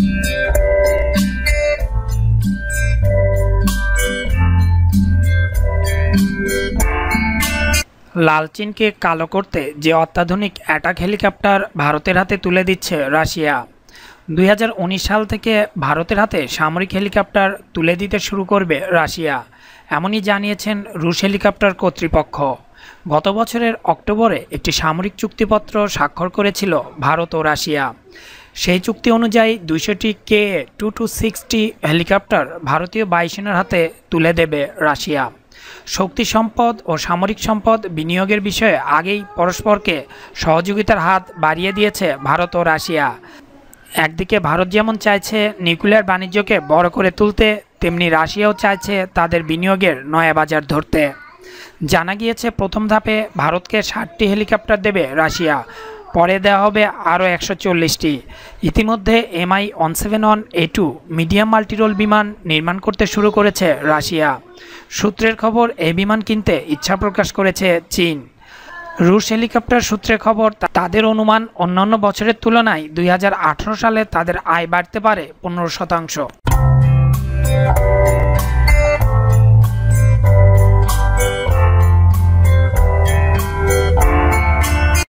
লালচিনকে কালো করতে যে অত্যাধুনিক অ্যাটাক হেলিকপ্টার ভারতের হাতে তুলে দিচ্ছে রাশিয়া দুই সাল থেকে ভারতের হাতে সামরিক হেলিকপ্টার তুলে দিতে শুরু করবে রাশিয়া এমনই জানিয়েছেন রুশ হেলিকপ্টার কর্তৃপক্ষ গত বছরের অক্টোবরে একটি সামরিক চুক্তিপত্র স্বাক্ষর করেছিল ভারত ও রাশিয়া সেই চুক্তি অনুযায়ী দুইশোটি K two two sixty helicopter ভারতীয় বায়ুসেনার হাতে তুলে দেবে রাশিয়া শক্তি সম্পদ ও সামরিক সম্পদ বিনিয়োগের বিষয়ে আগেই পরস্পরকে সহযোগিতার হাত বাড়িয়ে দিয়েছে ভারত ও রাশিয়া একদিকে ভারত যেমন চাইছে নিউক্লিয়ার বাণিজ্যকে বড় করে তুলতে তেমনি রাশিয়াও চাইছে তাদের বিনিয়োগের নয়া বাজার ধরতে জানা গিয়েছে প্রথম ধাপে ভারতকে ষাটটি হেলিকপ্টার দেবে রাশিয়া পরে দেওয়া হবে আরও একশো চল্লিশটি ইতিমধ্যে MI one seven one A two medium multirole বিমান নির্মাণ করতে শুরু করেছে রাশিয়া সূত্রের খবর এই বিমান কিনতে ইচ্ছা প্রকাশ করেছে চীন রুশ হেলিকপ্টার সূত্রে খবর তাদের অনুমান অন্যান্য বছরের তুলনায় দুই সালে তাদের আয় বাড়তে পারে পনেরো শতাংশ